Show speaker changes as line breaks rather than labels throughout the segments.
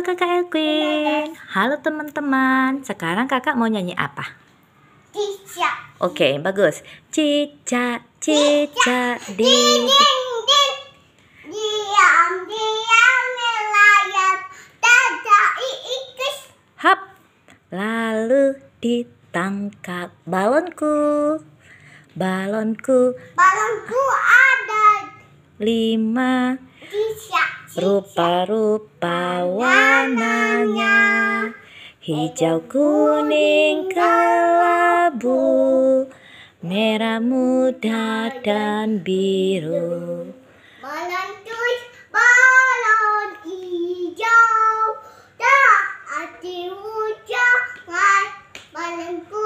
kakak Elquin Halo teman-teman Sekarang kakak mau nyanyi apa?
Cicak
Oke okay, bagus Cicak, cicak di Dinding,
Diam, diam melayang ikis
Hap Lalu ditangkap balonku Balonku
Balonku ada
Lima
Cicak
rupa-rupa warnanya hijau kuning kelabu merah muda dan biru
melantur balon hijau tak hati hujan melantur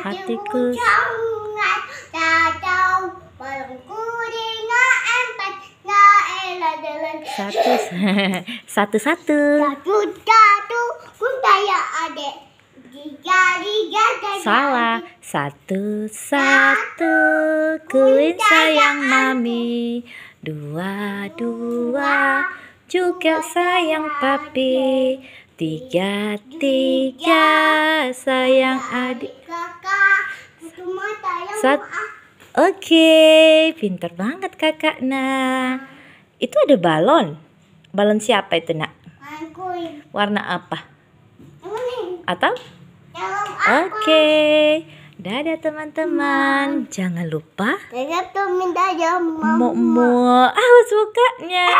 hatiku satu satu satu satu
satu salah
satu satu kuin sayang mami dua dua juga sayang papi tiga tiga sayang adik Sat Oke, okay. pinter banget kakak. Nah, itu ada balon. Balon siapa itu nak? Warna apa? Atau? Oke. Okay. Dadah teman-teman. Jangan
lupa. Mau mau. Ah, sukanya.